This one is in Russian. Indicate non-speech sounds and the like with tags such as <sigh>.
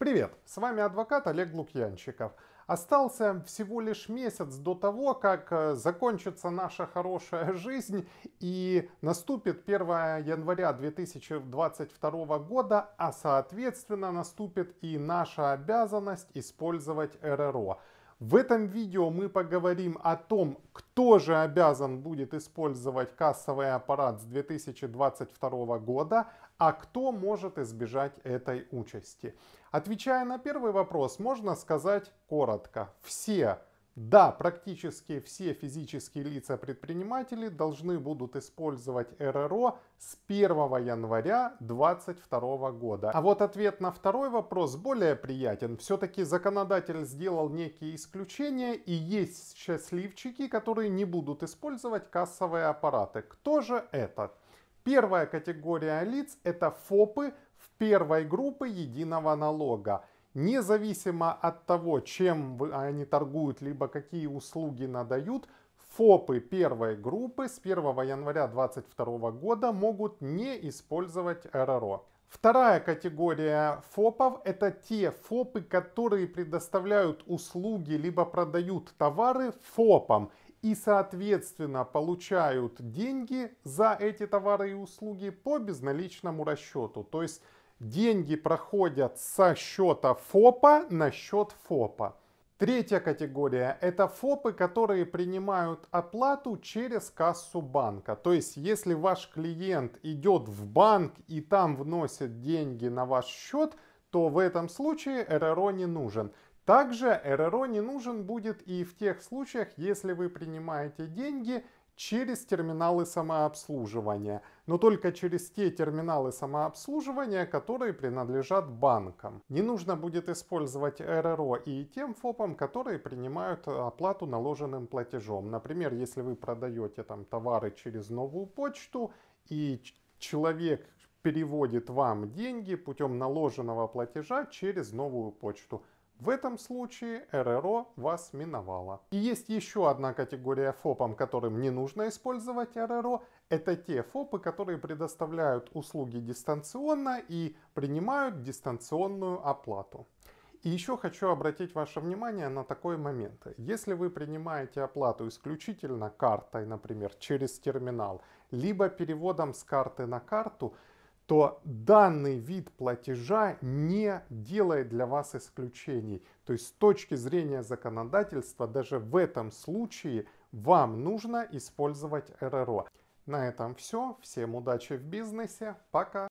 Привет, с вами адвокат Олег Лукьянчиков. Остался всего лишь месяц до того, как э, закончится наша хорошая <laughs> жизнь и наступит 1 января 2022 года, а соответственно наступит и наша обязанность использовать РРО. В этом видео мы поговорим о том, кто же обязан будет использовать кассовый аппарат с 2022 года, а кто может избежать этой участи. Отвечая на первый вопрос, можно сказать коротко. Все да, практически все физические лица-предприниматели должны будут использовать РРО с 1 января 2022 года. А вот ответ на второй вопрос более приятен. Все-таки законодатель сделал некие исключения и есть счастливчики, которые не будут использовать кассовые аппараты. Кто же это? Первая категория лиц это ФОПы в первой группы единого налога – Независимо от того, чем они торгуют, либо какие услуги надают, ФОПы первой группы с 1 января 2022 года могут не использовать РРО. Вторая категория ФОПов – это те ФОПы, которые предоставляют услуги либо продают товары ФОПам и, соответственно, получают деньги за эти товары и услуги по безналичному расчету. То есть Деньги проходят со счета ФОПа на счет ФОПа. Третья категория – это ФОПы, которые принимают оплату через кассу банка. То есть, если ваш клиент идет в банк и там вносит деньги на ваш счет, то в этом случае РРО не нужен. Также РРО не нужен будет и в тех случаях, если вы принимаете деньги через терминалы самообслуживания, но только через те терминалы самообслуживания, которые принадлежат банкам. Не нужно будет использовать РРО и тем ФОПам, которые принимают оплату наложенным платежом. Например, если вы продаете там товары через новую почту и человек переводит вам деньги путем наложенного платежа через новую почту – в этом случае РРО вас миновало. И есть еще одна категория ФОПам, которым не нужно использовать РРО. Это те ФОПы, которые предоставляют услуги дистанционно и принимают дистанционную оплату. И еще хочу обратить ваше внимание на такой момент. Если вы принимаете оплату исключительно картой, например, через терминал, либо переводом с карты на карту, то данный вид платежа не делает для вас исключений. То есть с точки зрения законодательства даже в этом случае вам нужно использовать РРО. На этом все. Всем удачи в бизнесе. Пока.